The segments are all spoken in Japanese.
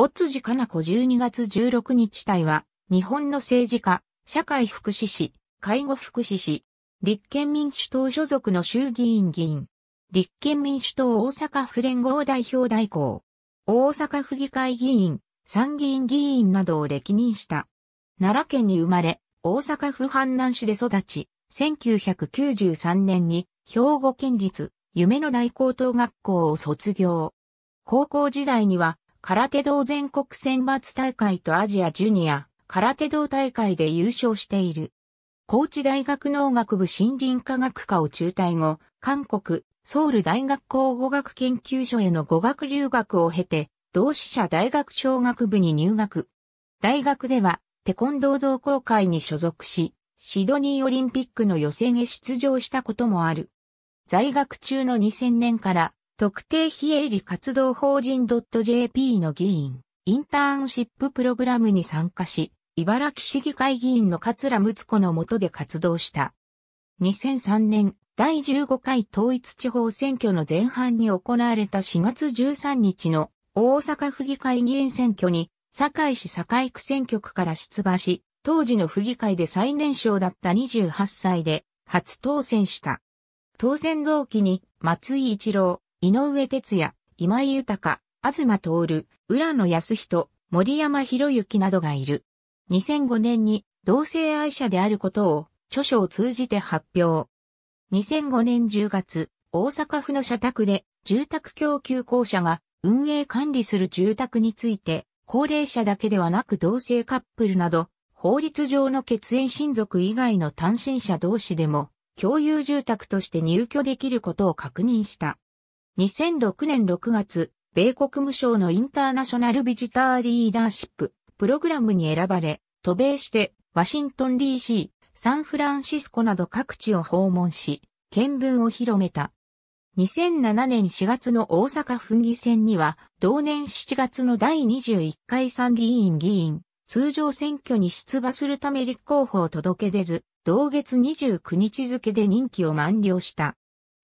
お辻かな子12月16日隊は、日本の政治家、社会福祉士、介護福祉士、立憲民主党所属の衆議院議員、立憲民主党大阪府連合代表代行、大阪府議会議員、参議院議員などを歴任した。奈良県に生まれ、大阪府阪南市で育ち、1993年に兵庫県立夢の大高等学校を卒業。高校時代には空手道全国選抜大会とアジアジュニア空手道大会で優勝している。高知大学農学部森林科学科を中退後、韓国、ソウル大学考語学研究所への語学留学を経て、同志社大学小学部に入学。大学では、テコンドー同好会に所属し、シドニーオリンピックの予選へ出場したこともある。在学中の2000年から特定非営利活動法人 .jp の議員、インターンシッププログラムに参加し、茨城市議会議員の桂睦子の下で活動した。2003年、第15回統一地方選挙の前半に行われた4月13日の大阪府議会議員選挙に、堺市堺区選挙区から出馬し、当時の府議会で最年少だった28歳で初当選した。当選同期に松井一郎、井上哲也、今井豊、東徹、浦野康人、森山博之などがいる。2005年に同性愛者であることを著書を通じて発表。2005年10月、大阪府の社宅で住宅供給公社が運営管理する住宅について、高齢者だけではなく同性カップルなど、法律上の血縁親族以外の単身者同士でも、共有住宅として入居できることを確認した。2006年6月、米国務省のインターナショナルビジターリーダーシッププログラムに選ばれ、渡米してワシントン DC、サンフランシスコなど各地を訪問し、見聞を広めた。2007年4月の大阪府議選には、同年7月の第21回参議院議員、通常選挙に出馬するため立候補を届け出ず、同月29日付で任期を満了した。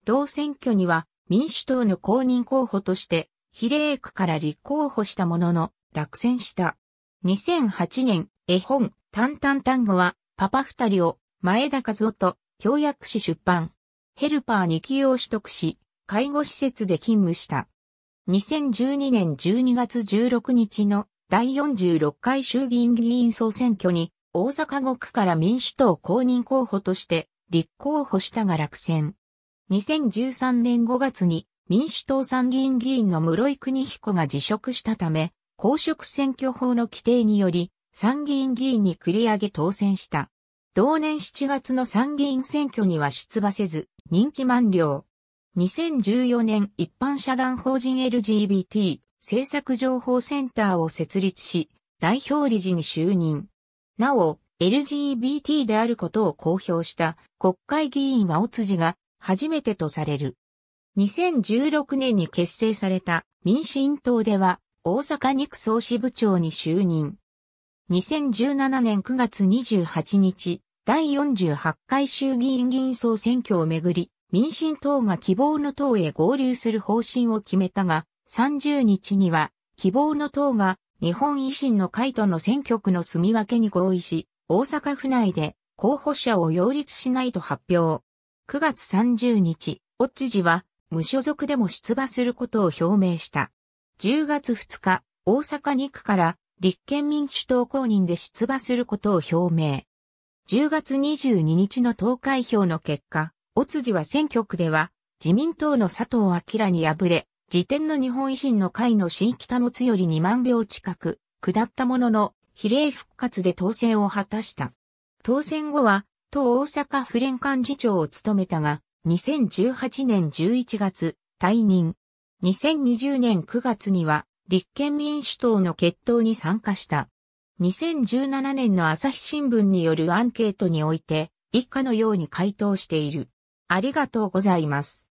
同選挙には、民主党の公認候補として、比例区から立候補したものの、落選した。2008年、絵本、淡々単語は、パパ二人を、前田和夫と、協約し出版。ヘルパー二級を取得し、介護施設で勤務した。2012年12月16日の第46回衆議院議員総選挙に大阪5区から民主党公認候補として立候補したが落選。2013年5月に民主党参議院議員の室井邦彦が辞職したため、公職選挙法の規定により参議院議員に繰り上げ当選した。同年7月の参議院選挙には出馬せず、任期満了。2014年一般社団法人 LGBT 政策情報センターを設立し、代表理事に就任。なお、LGBT であることを公表した国会議員は尾辻が初めてとされる。2016年に結成された民進党では大阪2区総支部長に就任。2017年9月28日、第48回衆議院議員総選挙をめぐり、民進党が希望の党へ合流する方針を決めたが、30日には希望の党が日本維新の会との選挙区の住み分けに合意し、大阪府内で候補者を擁立しないと発表。9月30日、オッジは無所属でも出馬することを表明した。10月2日、大阪2区から立憲民主党公認で出馬することを表明。10月22日の投開票の結果、尾辻は選挙区では自民党の佐藤明に敗れ、時点の日本維新の会の新北もつより2万票近く、下ったものの、比例復活で当選を果たした。当選後は、当大阪府連幹事長を務めたが、2018年11月、退任。2020年9月には、立憲民主党の決闘に参加した。2017年の朝日新聞によるアンケートにおいて、以下のように回答している。ありがとうございます。